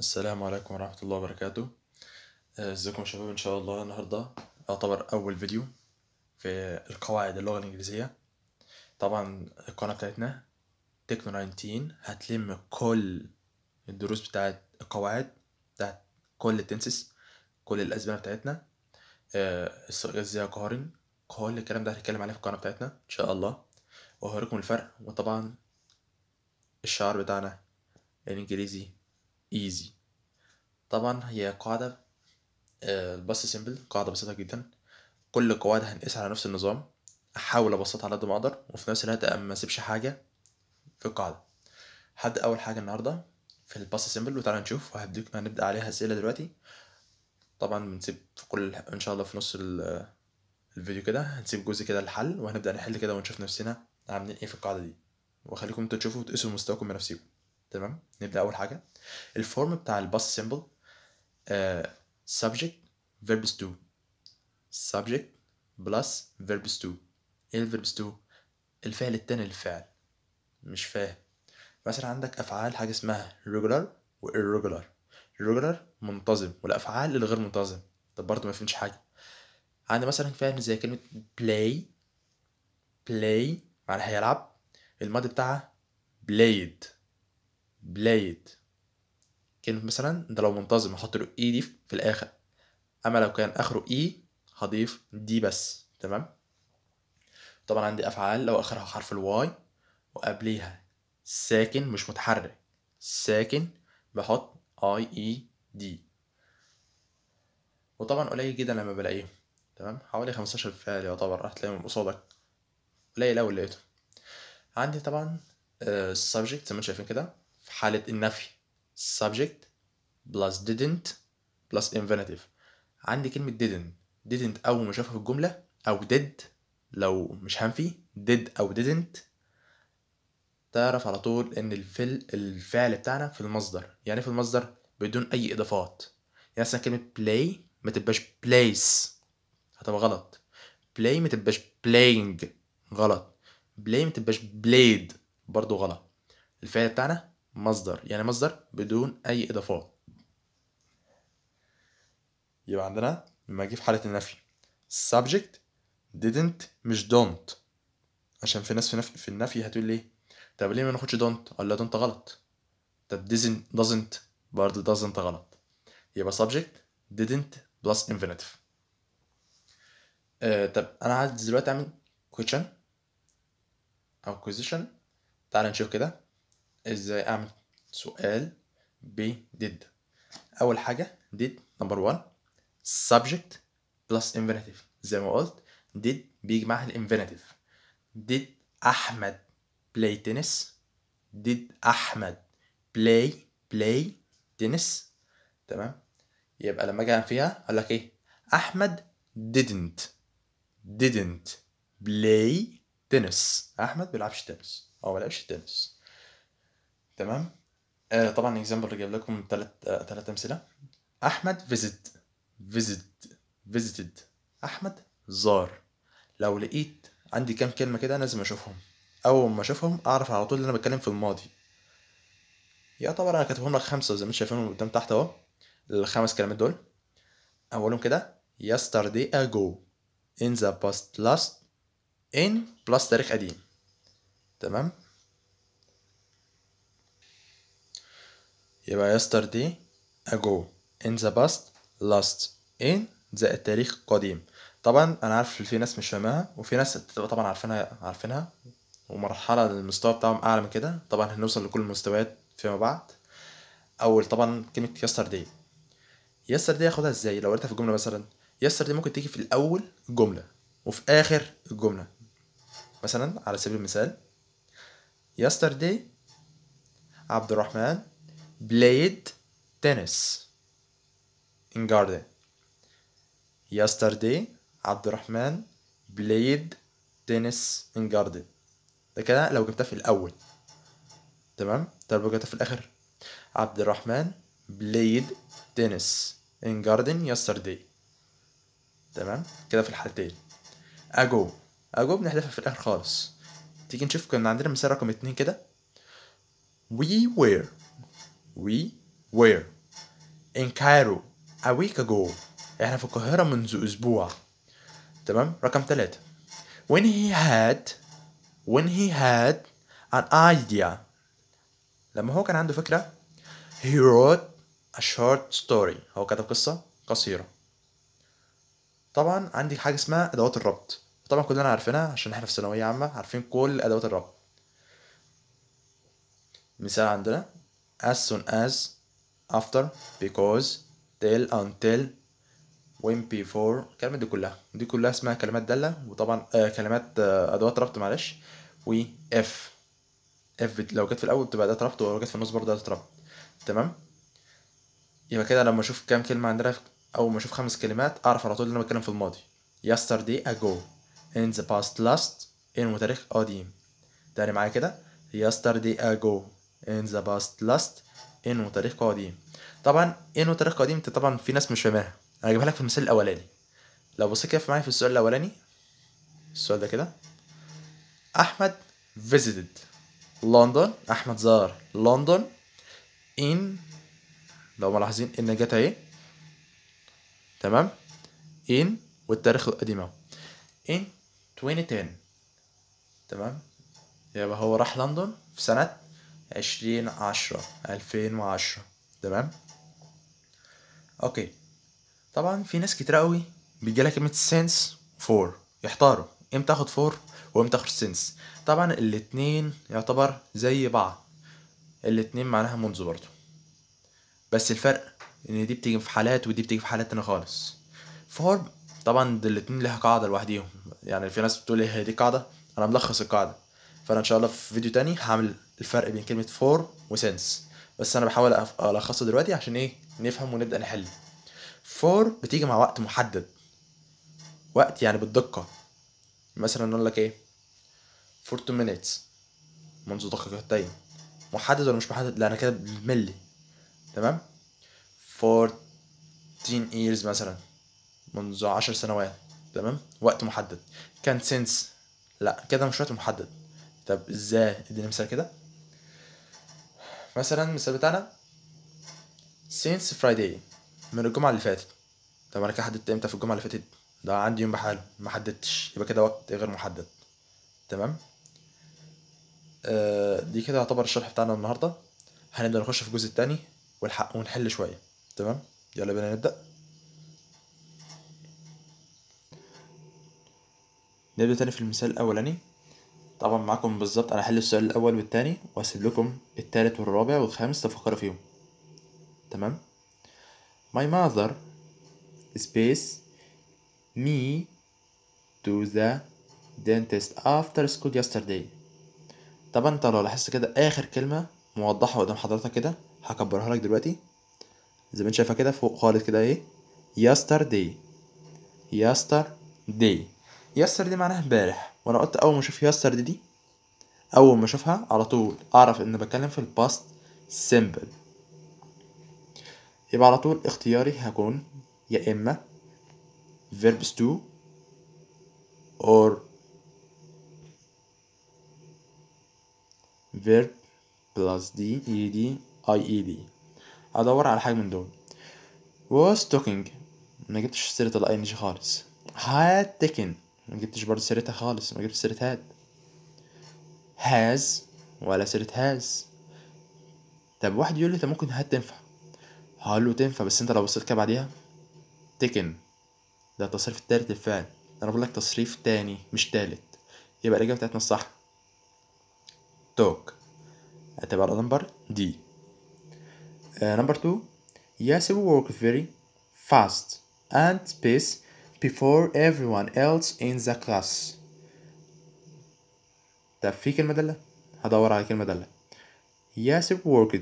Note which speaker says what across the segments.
Speaker 1: السلام عليكم ورحمة الله وبركاته آه، ازيكم يا شباب ان شاء الله النهاردة يعتبر اول فيديو في القواعد اللغة الانجليزية طبعا القناة بتاعتنا تكنو 19 هتلم كل الدروس بتاعت القواعد بتاعت كل التنسس كل الأزمنة بتاعتنا ازاي آه، اقارن كل الكلام ده هنتكلم عليه في القناة بتاعتنا ان شاء الله وهوريكم الفرق وطبعا الشعار بتاعنا الانجليزي ايزي طبعا هي قاعدة الباس آه، سيمبل قاعدة بسيطة جدا كل القواعد هنقيس على نفس النظام احاول ابسطها على قد ما اقدر وفي نفس الوقت ما اسيبش حاجة في القاعدة حد اول حاجة النهاردة في الباس سيمبل وتعالى نشوف وهديك نبدأ عليها اسئلة دلوقتي طبعا بنسيب في كل ان شاء الله في نص الفيديو كده هنسيب جزء كده الحل وهنبدأ نحل كده ونشوف نفسنا عاملين ايه في القاعدة دي وخليكم انتوا تشوفوا وتقيسوا مستواكم بنفسكم تمام نبدا اول حاجه الفورم بتاع الباس سيمبل سبجكت آه، subject verbs to subject plus verbs to ايه الفيربس to الفعل التاني للفعل مش فاهم مثلا عندك افعال حاجه اسمها regular و irregular regular منتظم والافعال الغير منتظم طب برضه ما فهمتش حاجه عندي مثلا فعل زي كلمه play بلاي معناها هيلعب الماضي بتاعها played بلاية كلمة مثلا ده لو منتظم هحط له اي e دي في الاخر اما لو كان اخره اي e هضيف دي بس تمام طبعا عندي افعال لو اخرها حرف الواي وقبليها ساكن مش متحرك ساكن بحط اي اي دي وطبعا قليل جدا لما بلاقيهم تمام حوالي خمستاشر فعل يعتبر راح تلاقيهم قصادك قليل اوي لقيته عندي طبعا السبجكت آه، زي ما انتوا شايفين كده في حالة النفي subject plus didn't plus infinitive عندي كلمة didn't didn't أول ما أشوفها في الجملة أو did لو مش هنفي did أو didn't تعرف على طول إن الفعل الفعل بتاعنا في المصدر يعني إيه في المصدر بدون أي إضافات يعني مثلا كلمة play ما تبقاش plays هتبقى غلط play ما تبقاش playing غلط play ما تبقاش played برضو غلط الفعل بتاعنا مصدر يعني مصدر بدون أي إضافات يبقى عندنا لما أجي في حالة النفي subject didn't مش don't عشان في ناس في, نفي في النفي هتقول ليه طب ليه ما ناخدش don't أقول لها don't غلط طب doesn't doesn't برضه doesn't غلط يبقى subject didn't plus infinitive آه طب أنا عايز دلوقتي أعمل question أو quotation تعال نشوف كده ازاي اعمل سؤال ب did اول حاجه did نمبر 1 subject plus infinitive زي ما قلت did بيجي معاها الانفينيتيف did احمد play tennis did احمد play play tennis تمام يبقى لما اجي فيها اقول لك ايه احمد didn't didn't play tennis احمد بيلعبش تنس او ما لعبش تنس تمام آه طبعا اكزامبل جايب لكم ثلاث ثلاث آه، امثله احمد فيزيت فيزيت فيزيتد احمد زار لو لقيت عندي كام كلمه كده لازم اشوفهم اول ما اشوفهم اعرف على طول ان انا بتكلم في الماضي يعتبر انا كاتبهم لك خمسه زي ما انتم شايفينهم قدام تحت اهو الخمس كلمات دول اولهم كده yesterday ago in the past last in plus تاريخ قديم تمام يبقى yesterday ago in the past last in زائد التاريخ قديم طبعا انا عارف في ناس مش فاهمها وفي ناس طبعا عارفينها عارفينها ومرحله المستوى بتاعهم اعلى من كده طبعا هنوصل لكل المستويات فيما بعد اول طبعا كلمه yesterday yesterday هاخدها ازاي لو قلتها في جمله مثلا yesterday ممكن تيجي في الاول جمله وفي اخر الجمله مثلا على سبيل المثال yesterday عبد الرحمن played tennis in garden yesterday عبد الرحمن played tennis in garden ده كده لو جبتها في الأول تمام طب لو جبتها في الآخر عبد الرحمن played tennis in garden yesterday تمام كده في الحالتين أجو أجو بنحذفها في الآخر خالص تيجي نشوف كنا عندنا مثال رقم اتنين كده we were We were in Cairo a week ago احنا في القاهرة منذ أسبوع تمام رقم ثلاثة when he had when he had an idea لما هو كان عنده فكرة he wrote a short story هو كتب قصة قصيرة طبعا عندي حاجة اسمها أدوات الربط طبعا كلنا عارفينها عشان احنا في ثانوية عامة عارفين كل أدوات الربط مثال عندنا as soon as after because till until when before الكلمات دي كلها دي كلها اسمها كلمات دالة وطبعا آه كلمات آه أدوات ربط معلش و if if لو جت في الأول بتبقى ادوات ربط ولو جت في النص برضه ادوات ربط تمام يبقى كده لما أشوف كام كلمة عندنا أو ما أشوف خمس كلمات أعرف على طول إن أنا بتكلم في الماضي yesterday ago in the past last in وتاريخ قديم تاني معايا كده yesterday ago in the past last in وتاريخ قديم طبعا in وتاريخ قديم انت طبعا في ناس مش فاهمها انا هجيبها لك في المثال الاولاني لو بصيت كده معايا في السؤال الاولاني السؤال ده كده احمد visited لندن احمد زار لندن in لو ملاحظين ان جت اهي تمام in والتاريخ القديم اهو in 2010 تمام يبقى هو راح لندن في سنه عشرين عشرة ألفين وعشرة تمام اوكي طبعا في ناس كتير قوي بيجيلها كلمة سينس فور يحتاروا امتى اخد فور وامتى اخد سينس طبعا الاتنين يعتبر زي بعض الاتنين معناها منذ برضه بس الفرق ان دي بتيجي في حالات ودي بتيجي في حالات تانية خالص فور طبعا الاتنين ليها قاعدة لوحديهم يعني في ناس بتقول ايه دي قاعدة انا ملخص القاعدة فانا ان شاء الله في فيديو تاني هعمل الفرق بين كلمه فور وسنس بس انا بحاول الخصه دلوقتي عشان ايه نفهم ونبدا نحل فور بتيجي مع وقت محدد وقت يعني بالدقه مثلا نقول لك ايه for two minutes منذ دقيقتين محدد ولا مش محدد لا انا كده بالملي تمام for 10 years مثلا منذ عشر سنوات تمام وقت محدد كان سنس لا كده مش وقت محدد طب ازاي اديني مثال كده مثلا المثال بتاعنا since Friday من الجمعة اللي فاتت طب انا كده حددت امتى في الجمعة اللي فاتت ده عندي يوم بحاله ما حددتش يبقى كده وقت غير محدد تمام آه دي كده يعتبر الشرح بتاعنا النهاردة هنبدأ نخش في الجزء التاني والحق ونحل شوية تمام يلا بينا نبدأ نبدأ تاني في المثال الأولاني طبعا معاكم بالظبط انا هحل السؤال الاول والتاني واسيب لكم التالت والرابع والخامس تفكروا فيهم تمام my mother space me to the dentist after school yesterday طبعا انت لو لاحظت كده اخر كلمه موضحه قدام حضرتك كده هكبرها لك دلوقتي زي ما انت شايفها كده فوق خالص كده ايه yesterday yesterday yesterday معناها امبارح وانا قلت اول ما اشوف يستر دي, دي اول ما اشوفها على طول اعرف ان بتكلم في الباست سيمبل يبقى على طول اختياري هكون يا اما verbs to or verb plus d e d i e d ادور على حاجه من دول was talking ما جبتش سيره الاي ان جي خالص had taken ما جبتش برضه سيرتها خالص ما جبتش سيرة هاد هاز ولا سيرة هاز طب واحد يقول لي طب ممكن هاد تنفع هقول له تنفع بس انت لو بصيت كده بعديها تكن ده التصريف التالت للفعل انا بقول لك تصريف تاني مش تالت يبقى الاجابه بتاعتنا الصح توك هتبقى نمبر دي آه، نمبر 2 Yes, we work very fast and pace before everyone else in the class طب في كلمة دالة هدور على كلمة دالة ياسر worked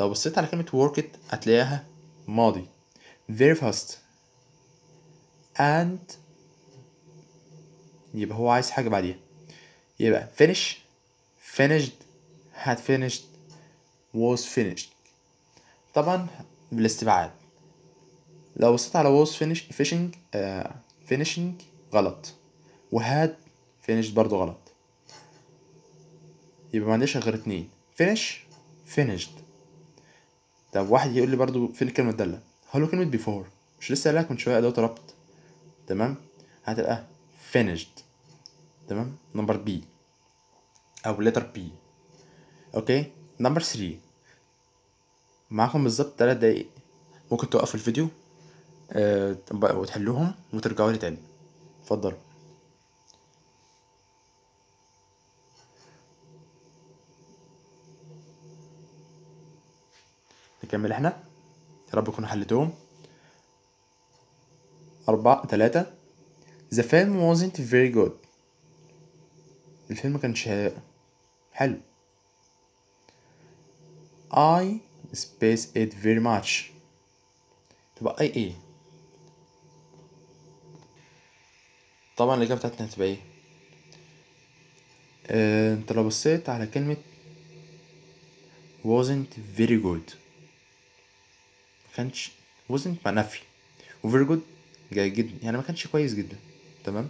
Speaker 1: لو بصيت على كلمة worked هتلاقيها ماضي very fast and يبقى هو عايز حاجة بعديها يبقى finish finished had finished was finished طبعا بالاستبعاد لو بصيت على ووز فينش فيشنج آه فينشنج غلط وهاد فينش برضو غلط يبقى ما عنديش غير اتنين فينش فينشد طب واحد يقول لي برضو فين الكلمة الدالة هقول له كلمة بيفور مش لسه قايلها من شوية دوت ربط تمام هتبقى finished تمام نمبر بي او لتر بي اوكي نمبر 3 معاكم بالظبط 3 دقايق ممكن توقفوا الفيديو آه، وتحلوهم وترجعوا لي تاني اتفضلوا نكمل احنا يا رب يكونوا حلتوهم أربعة ثلاثة The film wasn't very good الفيلم مكانش حلو I space it very much تبقى اي ايه طبعا الإجابة بتاعتنا هتبقى إيه؟ آه، أنت لو بصيت على كلمة wasn't very good كانش wasn't منفي و very good جاي جدا يعني ما كانش كويس جدا تمام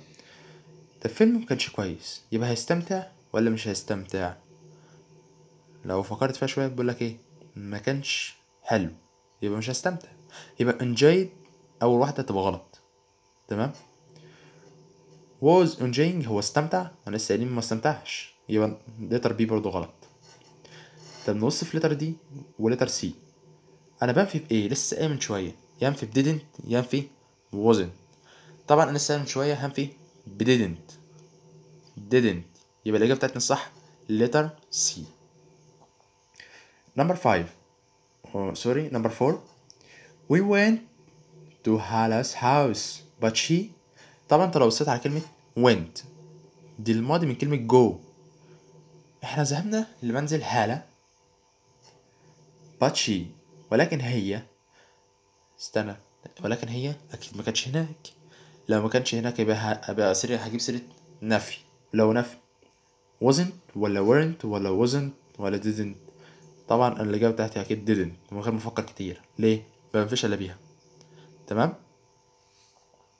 Speaker 1: طب فيلم ما كانش كويس يبقى هيستمتع ولا مش هيستمتع لو فكرت فيها شويه بقول لك ايه ما كانش حلو يبقى مش هستمتع يبقى enjoyed اول واحده تبقى غلط تمام was enjoying هو استمتع انا لسه قايلين ما استمتعش يبقى letter B برضه غلط طب نبص في letter D و letter C انا بنفي بايه لسه قايل من شويه ينفي ب didn't ينفي wasn't طبعا انا لسه قايل من شويه هنفي ب didn't didn't يبقى الاجابه بتاعتنا الصح letter C number 5 oh, sorry number 4 we went to Hala's house but she طبعا انت لو بصيت على كلمة went دي الماضي من كلمة go احنا ذهبنا لمنزل هالة but she ولكن هي استنى ولكن هي اكيد ما كانتش هناك لو ما كانش هناك يبقى هبقى سريع هجيب سيرة نفي لو نفي wasn't ولا weren't ولا wasn't ولا didn't طبعا الاجابة بتاعتي اكيد didn't من غير ما افكر كتير ليه؟ مفيش الا بيها تمام